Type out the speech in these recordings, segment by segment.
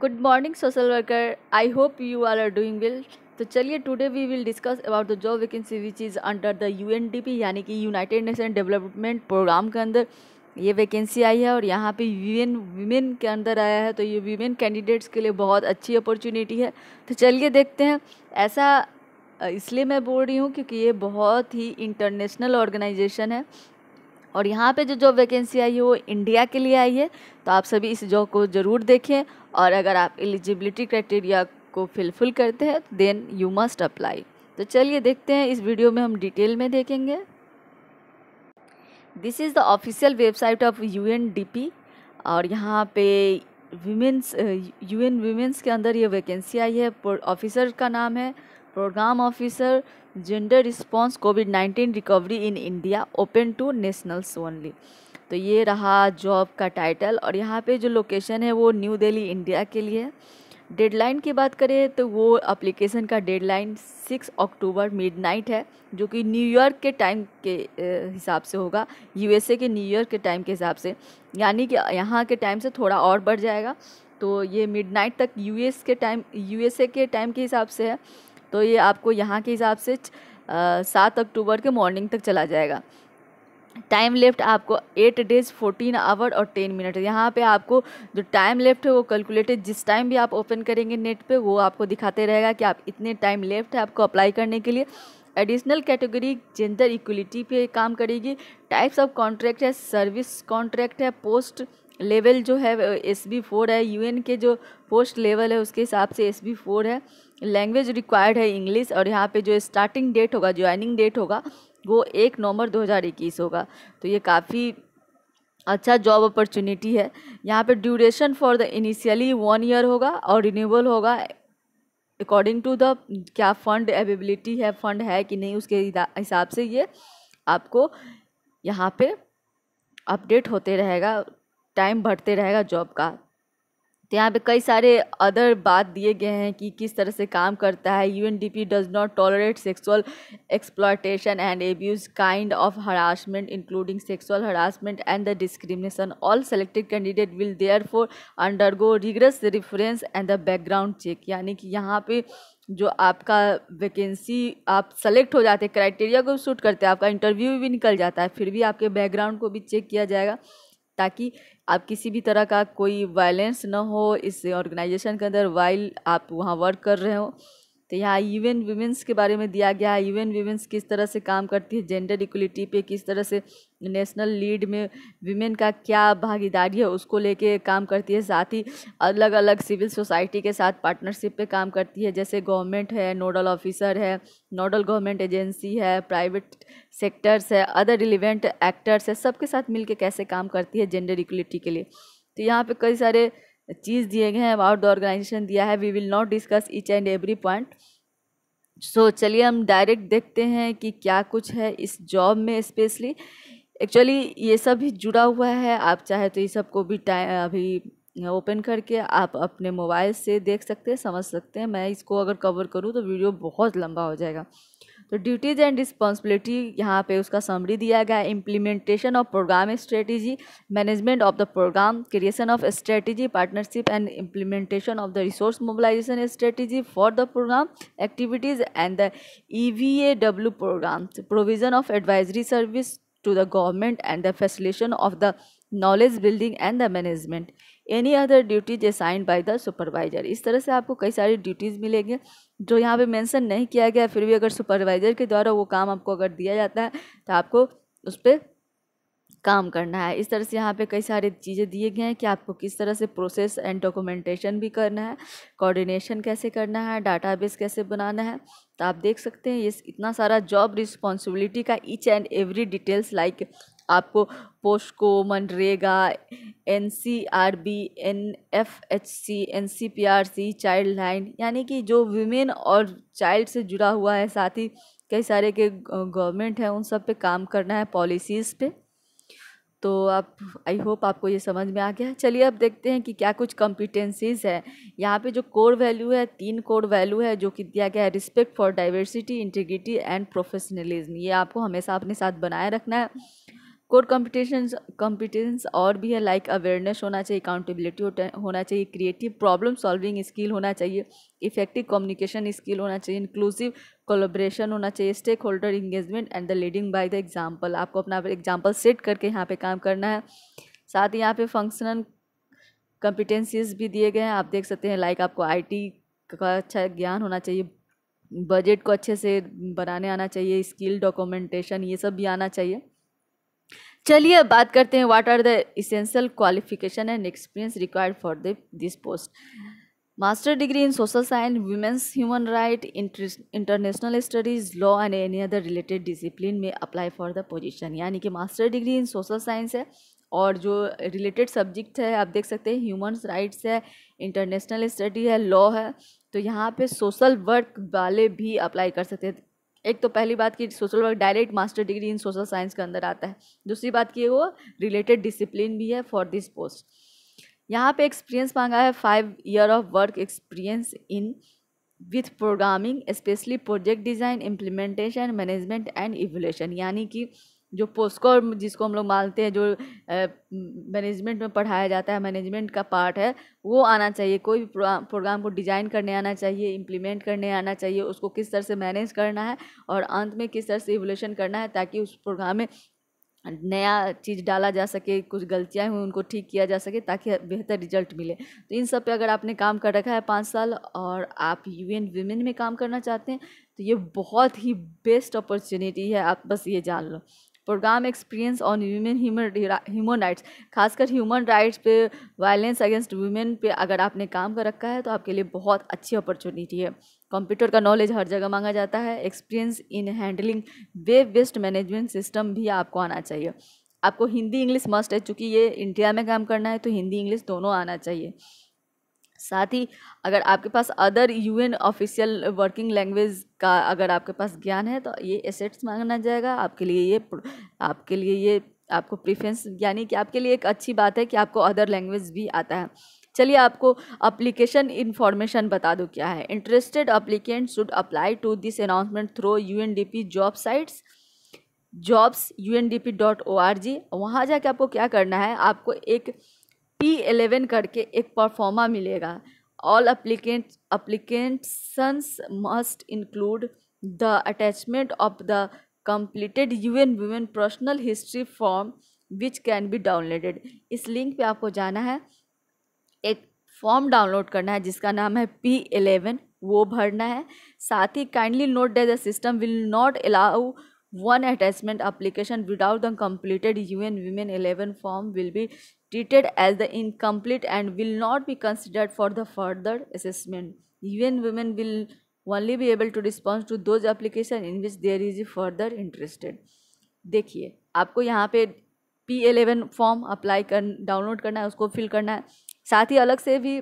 Good morning social worker I hope you are are doing well तो चलिए today we will discuss about the job vacancy which is under the U यानी कि United nation development programme के अंदर ये vacancy आई है और यहाँ पे यूएन वीमेन के अंदर आया है तो ये वीमेन कैंडिडेट्स के लिए बहुत अच्छी अपॉर्चुनिटी है तो चलिए देखते हैं ऐसा इसलिए मैं बोल रही हूँ क्योंकि ये बहुत ही इंटरनेशनल ऑर्गेनाइजेशन है और यहाँ पे जो जॉब वैकेंसी आई है वो इंडिया के लिए आई है तो आप सभी इस जॉब को ज़रूर देखें और अगर आप एलिजिबिलिटी क्राइटेरिया को फिलफिल करते हैं देन यू मस्ट अप्लाई तो चलिए देखते हैं इस वीडियो में हम डिटेल में देखेंगे this is the official website of U और यहाँ पे वीमेंस यू वीमेंस के अंदर ये वैकेंसी आई है ऑफिसर का नाम है programme officer gender response COVID nineteen recovery in India open to nationals only तो ये रहा जॉब का टाइटल और यहाँ पे जो लोकेशन है वो न्यू दिल्ली इंडिया के लिए है डेडलाइन की बात करें तो वो अप्लीकेशन का डेडलाइन सिक्स अक्टूबर मिडनाइट है जो कि न्यूयॉर्क के टाइम के हिसाब से होगा यूएसए के न्यूयॉर्क के टाइम के हिसाब से यानी कि यहाँ के टाइम से थोड़ा और बढ़ जाएगा तो ये मिडनाइट तक यूएस के टाइम यूएसए के टाइम के हिसाब से है तो ये आपको यहाँ के हिसाब से सात अक्टूबर के मॉर्निंग तक चला जाएगा टाइम लेफ्ट आपको एट डेज फोर्टीन आवर और टेन मिनट यहाँ पे आपको जो टाइम लेफ्ट है वो कैलकुलेटेड जिस टाइम भी आप ओपन करेंगे नेट पे वो आपको दिखाते रहेगा कि आप इतने टाइम लेफ्ट है आपको अप्लाई करने के लिए एडिशनल कैटेगरी जेंडर इक्वलिटी पे काम करेगी टाइप्स ऑफ कॉन्ट्रैक्ट है सर्विस कॉन्ट्रैक्ट है पोस्ट लेवल जो है एस बी फोर है यू के जो पोस्ट लेवल है उसके हिसाब से एस बी फोर है लैंग्वेज रिक्वायर्ड है इंग्लिश और यहाँ पे जो स्टार्टिंग डेट होगा ज्वाइनिंग डेट होगा वो एक नवंबर 2021 होगा तो ये काफ़ी अच्छा जॉब अपॉर्चुनिटी है यहाँ पे duration for the initially one year होगा और रिन्यूबल होगा अकॉर्डिंग टू द क्या फंड एवेबिलिटी है फंड है कि नहीं उसके हिसाब से ये आपको यहाँ पर अपडेट होते रहेगा टाइम बढ़ते रहेगा जॉब का तो यहाँ पे कई सारे अदर बात दिए गए हैं कि किस तरह से काम करता है U N D P does not tolerate sexual exploitation and abuse kind of harassment including sexual harassment and the discrimination all selected candidate will therefore undergo rigorous reference and the background check यानी कि यहाँ पे जो आपका vacancy आप select हो जाते हैं क्राइटेरिया को सूट करते हैं आपका इंटरव्यू भी निकल जाता है फिर भी आपके बैकग्राउंड को भी चेक किया जाएगा ताकि आप किसी भी तरह का कोई वायलेंस ना हो इस ऑर्गेनाइजेशन के अंदर वाइल आप वहाँ वर्क कर रहे हो तो यहाँ यूएन वीमेंस के बारे में दिया गया है यूएन वीमेंस किस तरह से काम करती है जेंडर इक्वलिटी पे किस तरह से नेशनल लीड में वीमेन का क्या भागीदारी है उसको लेके काम करती है साथ ही अलग अलग सिविल सोसाइटी के साथ पार्टनरशिप पे काम करती है जैसे गवर्नमेंट है नोडल ऑफिसर है नोडल गवर्नमेंट एजेंसी है प्राइवेट सेक्टर्स है अदर रिलिवेंट एक्टर्स है सबके साथ मिलकर कैसे काम करती है जेंडर इक्वलिटी के लिए तो यहाँ पर कई सारे चीज़ दिए गए हैं अबाउट द ऑर्गेनाइजेशन दिया है we will not discuss each and every point so चलिए हम डायरेक्ट देखते हैं कि क्या कुछ है इस जॉब में स्पेशली एक्चुअली ये सब भी जुड़ा हुआ है आप चाहे तो ये सब को भी टाइम अभी ओपन करके आप अपने मोबाइल से देख सकते हैं समझ सकते हैं मैं इसको अगर कवर करूँ तो वीडियो बहुत लंबा हो जाएगा तो ड्यूटीज़ एंड रिस्पॉन्सिबिलिटी यहाँ पे उसका समरी दिया गया है implementation of programme strategy management of the programme creation of strategy partnership and implementation of the resource mobilisation strategy for the programme activities and the E V A W programme provision of advisory service to the government and the facilitation of the knowledge building and the management any other duties assigned by the supervisor इस तरह से आपको कई सारी duties मिलेंगे जो यहाँ पे मेंशन नहीं किया गया फिर भी अगर सुपरवाइजर के द्वारा वो काम आपको अगर दिया जाता है तो आपको उस पर काम करना है इस तरह से यहाँ पे कई सारे चीज़ें दिए गए हैं कि आपको किस तरह से प्रोसेस एंड डॉक्यूमेंटेशन भी करना है कोऑर्डिनेशन कैसे करना है डाटाबेस कैसे बनाना है तो आप देख सकते हैं ये इतना सारा जॉब रिस्पॉन्सिबिलिटी का each and every details like आपको POCSO MNREGA N C R B N F H C N C P R C child line यानी कि जो वीमेन और चाइल्ड से जुड़ा हुआ है साथ ही कई सारे के गवर्नमेंट हैं उन सब पे काम करना है पॉलिसीज़ पे तो आप आई होप आपको ये समझ में आ गया चलिए अब देखते हैं कि क्या कुछ कॉम्पिटेंसीज़ है यहाँ पे जो कोर वैल्यू है तीन कोर वैल्यू है जो कि दिया गया है respect for diversity integrity and professionalism ये आपको हमेशा अपने साथ बनाए रखना है कोर कॉम्पिटिशन कॉम्पिटेंस और भी है लाइक like अवेयरनेस होना चाहिए अकाउंटेबिलिटी होना चाहिए क्रिएटिव प्रॉब्लम सॉल्विंग स्किल होना चाहिए इफेक्टिव कम्युनिकेशन स्किल होना चाहिए इंक्लूसिव कोलोब्रेशन होना चाहिए stakeholder engagement and the leading by the example आपको अपना एग्जाम्पल सेट करके यहाँ पे काम करना है साथ ही यहाँ पे फंक्शनल कम्पिटेंसीज भी दिए गए हैं आप देख सकते हैं लाइक आपको आपको टी का अच्छा ज्ञान होना चाहिए बजट को अच्छे से बनाने आना चाहिए स्किल डॉक्यूमेंटेशन ये सब भी आना चाहिए चलिए अब बात करते हैं what are the essential qualification and experience required for this post master degree in social science women's human right international studies law and any other related discipline में अप्लाई फॉर द पोजीशन यानी कि master degree in social science है और जो related subject है आप देख सकते हैं ह्यूमन राइट्स है इंटरनेशनल स्टडी है लॉ है तो यहाँ पे सोशल वर्क वाले भी अप्लाई कर सकते हैं एक तो पहली बात की social work direct master degree in social science के अंदर आता है दूसरी बात की वो रिलेटेड डिसिप्लिन भी है फॉर दिस पोस्ट यहाँ पे एक्सपीरियंस मांगा है five year of work experience in with programming specially project design implementation management and evolution यानी कि जो पोस्को जिसको हम लोग मानते हैं जो मैनेजमेंट में पढ़ाया जाता है मैनेजमेंट का पार्ट है वो आना चाहिए कोई भी प्रोग्राम को डिजाइन करने आना चाहिए इम्प्लीमेंट करने आना चाहिए उसको किस तरह से मैनेज करना है और अंत में किस तरह से इवोल्यूशन करना है ताकि उस प्रोग्राम में नया चीज़ डाला जा सके कुछ गलतियाँ हुई उनको ठीक किया जा सके ताकि बेहतर रिजल्ट मिले तो इन सब पे अगर आपने काम कर रखा है पाँच साल और आप यू एन वीमेन में काम करना चाहते हैं तो ये बहुत ही बेस्ट अपॉर्चुनिटी है आप बस ये जान लो programme experience on human human rights खासकर ह्यूमन राइट्स पे वायलेंस अगेंस्ट वुमेन पे अगर आपने काम कर रखा है तो आपके लिए बहुत अच्छी अपॉर्चुनिटी है कंप्यूटर का नॉलेज हर जगह मांगा जाता है experience in handling web based management system भी आपको आना चाहिए आपको हिंदी इंग्लिश मस्ट है चूँकि ये इंडिया में काम करना है तो हिंदी इंग्लिश दोनों आना चाहिए साथ ही अगर आपके पास other UN official working language का अगर आपके पास ज्ञान है तो ये एसेट्स मांगना जाएगा आपके लिए ये आपके लिए ये आपको प्रिफ्रेंस यानी कि आपके लिए एक अच्छी बात है कि आपको अदर लैंग्वेज भी आता है चलिए आपको अप्लीकेशन इन्फॉर्मेशन बता दूँ क्या है interested applicant should apply to this announcement through U N D P job sites jobs U N D P dot O R G वहाँ जाके आपको क्या करना है आपको एक पी एलेवन करके एक परफॉर्मा मिलेगा all applicant applicants must include the attachment of the completed U N women personal history form which can be downloaded इस लिंक पे आपको जाना है एक फॉर्म डाउनलोड करना है जिसका नाम है पी एलेवन वो भरना है साथ ही kindly note that the system will not allow one attachment application without the completed U N women eleven form will be treated as the incomplete and will not be considered for the further assessment. Even women will only be able to respond to those application in which there is a further interested. देखिए आपको यहाँ पे P eleven form apply कर download करना है उसको fill करना है साथ ही अलग से भी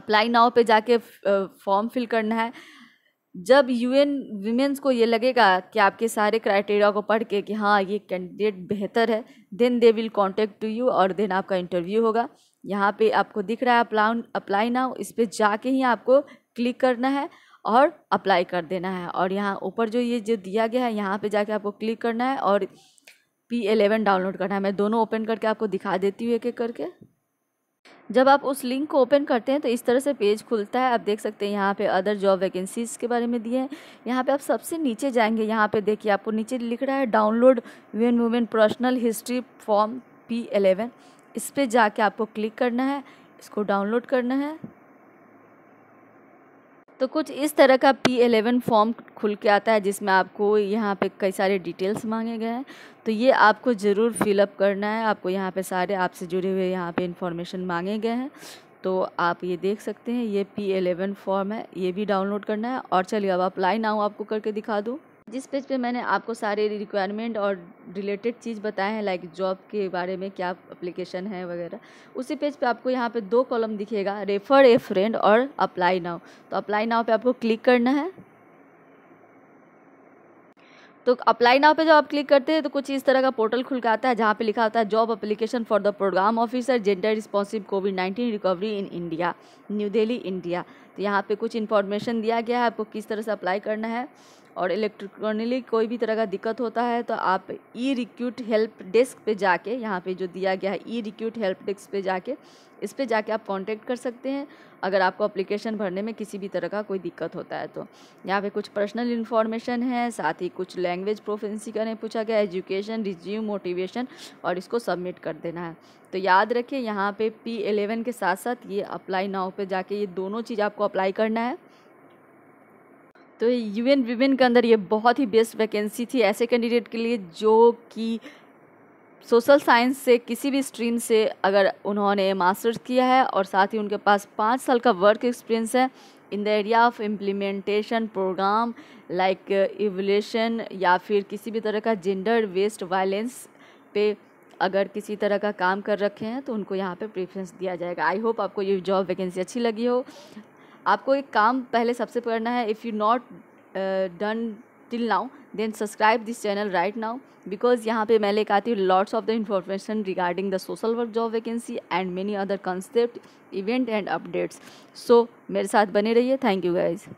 अप्लाई नाव पे जाके फॉर्म फिल करना है जब यूएन वीमेंस को ये लगेगा कि आपके सारे क्राइटेरिया को पढ़ के कि हाँ ये कैंडिडेट बेहतर है then they will contact to you और देन आपका इंटरव्यू होगा यहाँ पे आपको दिख रहा है अप्लाई अप्लाई नाउ इस पर जाके ही आपको क्लिक करना है और अप्लाई कर देना है और यहाँ ऊपर जो ये जो दिया गया है यहाँ पे जाके आपको क्लिक करना है और पी एलेवन डाउनलोड करना है मैं दोनों ओपन करके आपको दिखा देती हूँ एक एक करके जब आप उस लिंक को ओपन करते हैं तो इस तरह से पेज खुलता है आप देख सकते हैं यहाँ पे अदर जॉब वैकेंसीज़ के बारे में दिए हैं यहाँ पे आप सबसे नीचे जाएंगे यहाँ पे देखिए आपको नीचे लिख रहा है download one women personal history form P eleven इस पर जाके आपको क्लिक करना है इसको डाउनलोड करना है तो कुछ इस तरह का पी एलेवन फॉर्म खुल के आता है जिसमें आपको यहाँ पे कई सारे डिटेल्स मांगे गए हैं तो ये आपको ज़रूर फिलअप करना है आपको यहाँ पे सारे आपसे जुड़े हुए यहाँ पे इंफॉर्मेशन मांगे गए हैं तो आप ये देख सकते हैं ये पी एलेवन फॉर्म है ये भी डाउनलोड करना है और चलिए अब अप्लाई नाउ आपको करके दिखा दूँ जिस पेज पे मैंने आपको सारे रिक्वायरमेंट और रिलेटेड चीज़ बताए हैं लाइक जॉब के बारे में क्या अप्लीकेशन है वगैरह उसी पेज पे आपको यहाँ पे दो कॉलम दिखेगा रेफर ए फ्रेंड और अप्लाई नाउ तो अप्लाई नाउ पे आपको क्लिक करना है तो अप्लाई नाउ पे जब आप क्लिक करते हैं तो कुछ इस तरह का पोर्टल खुल के आता है जहाँ पे लिखा होता है job application for the programme officer gender responsive COVID nineteen recovery in India New Delhi India तो यहाँ पे कुछ इन्फॉर्मेशन दिया गया है आपको किस तरह से अप्लाई करना है और इलेक्ट्रॉनिकली कोई भी तरह का दिक्कत होता है तो आप ई रिक्यूट हेल्प डेस्क पे जाके यहाँ पे जो दिया गया है ई रिक्यूट हेल्प डेस्क पे जाके इस पे जाके आप कांटेक्ट कर सकते हैं अगर आपको एप्लीकेशन भरने में किसी भी तरह का कोई दिक्कत होता है तो यहाँ पे कुछ पर्सनल इन्फॉर्मेशन है साथ ही कुछ लैंग्वेज प्रोफेंसी का नहीं पूछा गया एजुकेशन रिज्यूम मोटिवेशन और इसको सबमिट कर देना है तो याद रखिए यहाँ पर पी एलेवन के साथ साथ ये अप्लाई नाव पर जाके ये दोनों चीज़ आपको अप्लाई करना है तो यूएन वीमेन के अंदर ये बहुत ही बेस्ट वैकेंसी थी ऐसे कैंडिडेट के लिए जो कि सोशल साइंस से किसी भी स्ट्रीम से अगर उन्होंने मास्टर्स किया है और साथ ही उनके पास पाँच साल का वर्क एक्सपीरियंस है in the area of implementation programme like evolution या फिर किसी भी तरह का जेंडर वेस्ट वायलेंस पे अगर किसी तरह का काम कर रखे हैं तो उनको यहाँ पे प्रेफरेंस दिया जाएगा आई होप आपको ये जॉब वैकेंसी अच्छी लगी हो आपको एक काम पहले सबसे करना है if you not done till now then subscribe this channel right now because यहाँ पे मैं लेकर आती हूँ lots of the information regarding the social work job vacancy and many other concept event and updates so मेरे साथ बने रहिए थैंक यू गाइज़